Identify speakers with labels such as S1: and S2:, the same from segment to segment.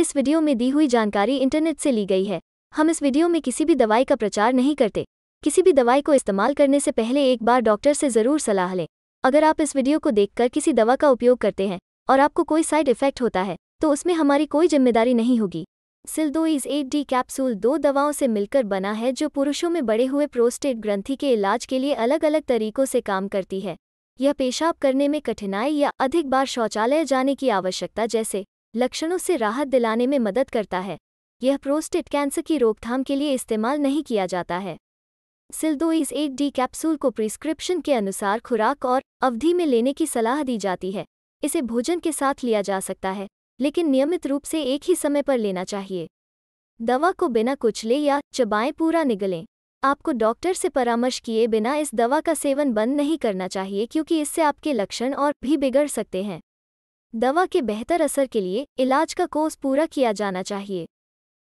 S1: इस वीडियो में दी हुई जानकारी इंटरनेट से ली गई है हम इस वीडियो में किसी भी दवाई का प्रचार नहीं करते किसी भी दवाई को इस्तेमाल करने से पहले एक बार डॉक्टर से ज़रूर सलाह लें अगर आप इस वीडियो को देखकर किसी दवा का उपयोग करते हैं और आपको कोई साइड इफेक्ट होता है तो उसमें हमारी कोई जिम्मेदारी नहीं होगी सिल्दोइज एट डी कैप्सूल दो दवाओं से मिलकर बना है जो पुरुषों में बड़े हुए प्रोस्टेट ग्रंथि के इलाज के लिए अलग अलग तरीकों से काम करती है यह पेशाब करने में कठिनाई या अधिक बार शौचालय जाने की आवश्यकता जैसे लक्षणों से राहत दिलाने में मदद करता है यह प्रोस्टेट कैंसर की रोकथाम के लिए इस्तेमाल नहीं किया जाता है सिल्दोइज एक डी कैप्सूल को प्रिस्क्रिप्शन के अनुसार खुराक और अवधि में लेने की सलाह दी जाती है इसे भोजन के साथ लिया जा सकता है लेकिन नियमित रूप से एक ही समय पर लेना चाहिए दवा को बिना कुचले या चबाएं पूरा निगलें आपको डॉक्टर से परामर्श किए बिना इस दवा का सेवन बंद नहीं करना चाहिए क्योंकि इससे आपके लक्षण और भी बिगड़ सकते हैं दवा के बेहतर असर के लिए इलाज का कोर्स पूरा किया जाना चाहिए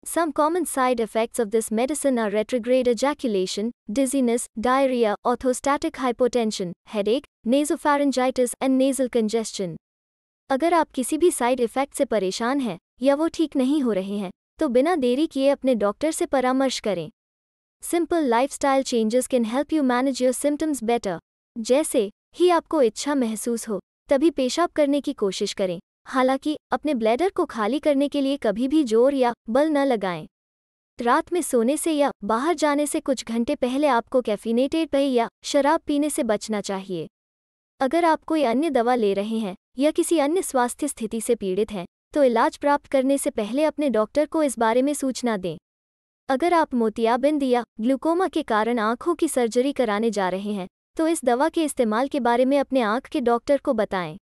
S1: some common side effects of this medicine are retrograde ejaculation dizziness diarrhoea orthostatic hypotension headache nasopharyngitis and nasal congestion अगर आप किसी भी साइड इफेक्ट से परेशान हैं या वो ठीक नहीं हो रहे हैं तो बिना देरी किए अपने डॉक्टर से परामर्श करें simple lifestyle changes can help you manage your symptoms better जैसे ही आपको इच्छा महसूस हो तभी पेशाब करने की कोशिश करें हालांकि अपने ब्लैडर को खाली करने के लिए कभी भी जोर या बल न लगाएं रात में सोने से या बाहर जाने से कुछ घंटे पहले आपको कैफिनेटेड पेय या शराब पीने से बचना चाहिए अगर आप कोई अन्य दवा ले रहे हैं या किसी अन्य स्वास्थ्य स्थिति से पीड़ित हैं तो इलाज प्राप्त करने से पहले अपने डॉक्टर को इस बारे में सूचना दें अगर आप मोतियाबिंद या ग्लूकोमा के कारण आंखों की सर्जरी कराने जा रहे हैं तो इस दवा के इस्तेमाल के बारे में अपने आँख के डॉक्टर को बताएं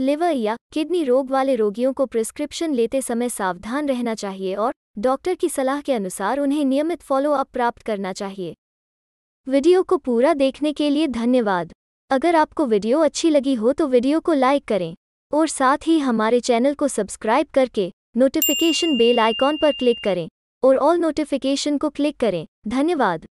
S1: लिवर या किडनी रोग वाले रोगियों को प्रिस्क्रिप्शन लेते समय सावधान रहना चाहिए और डॉक्टर की सलाह के अनुसार उन्हें नियमित फॉलोअप प्राप्त करना चाहिए वीडियो को पूरा देखने के लिए धन्यवाद अगर आपको वीडियो अच्छी लगी हो तो वीडियो को लाइक करें और साथ ही हमारे चैनल को सब्सक्राइब करके नोटिफिकेशन बेल आइकॉन पर क्लिक करें और ऑल नोटिफिकेशन को क्लिक करें धन्यवाद